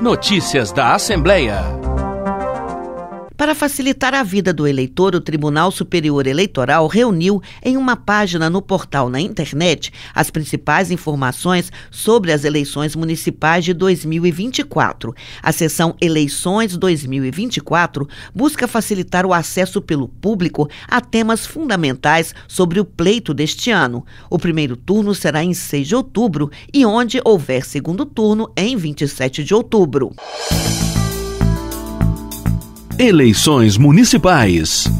Notícias da Assembleia. Para facilitar a vida do eleitor, o Tribunal Superior Eleitoral reuniu em uma página no portal na internet as principais informações sobre as eleições municipais de 2024. A seção Eleições 2024 busca facilitar o acesso pelo público a temas fundamentais sobre o pleito deste ano. O primeiro turno será em 6 de outubro e onde houver segundo turno em 27 de outubro. Eleições Municipais.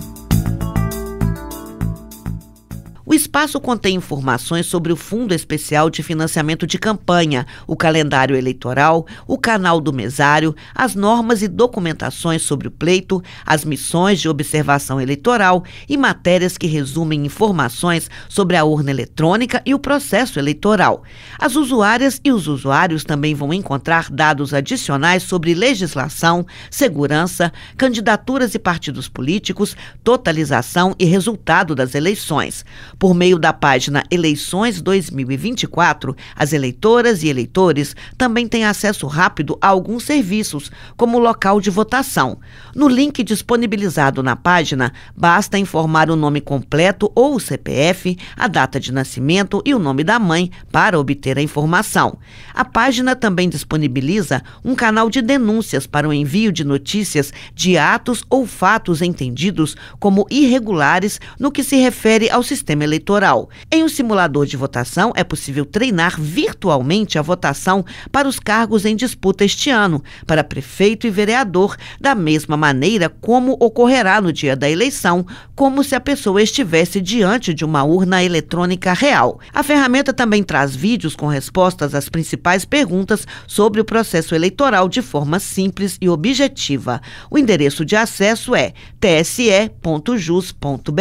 espaço contém informações sobre o Fundo Especial de Financiamento de Campanha, o calendário eleitoral, o canal do mesário, as normas e documentações sobre o pleito, as missões de observação eleitoral e matérias que resumem informações sobre a urna eletrônica e o processo eleitoral. As usuárias e os usuários também vão encontrar dados adicionais sobre legislação, segurança, candidaturas e partidos políticos, totalização e resultado das eleições. Por meio da página Eleições 2024, as eleitoras e eleitores também têm acesso rápido a alguns serviços, como o local de votação. No link disponibilizado na página, basta informar o nome completo ou o CPF, a data de nascimento e o nome da mãe para obter a informação. A página também disponibiliza um canal de denúncias para o envio de notícias de atos ou fatos entendidos como irregulares no que se refere ao sistema eleitoral eleitoral. Em um simulador de votação, é possível treinar virtualmente a votação para os cargos em disputa este ano, para prefeito e vereador, da mesma maneira como ocorrerá no dia da eleição, como se a pessoa estivesse diante de uma urna eletrônica real. A ferramenta também traz vídeos com respostas às principais perguntas sobre o processo eleitoral de forma simples e objetiva. O endereço de acesso é tse.jus.br.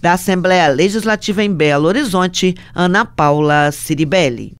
Da Assembleia Legislativa Educativa em Belo Horizonte, Ana Paula Ciribelli.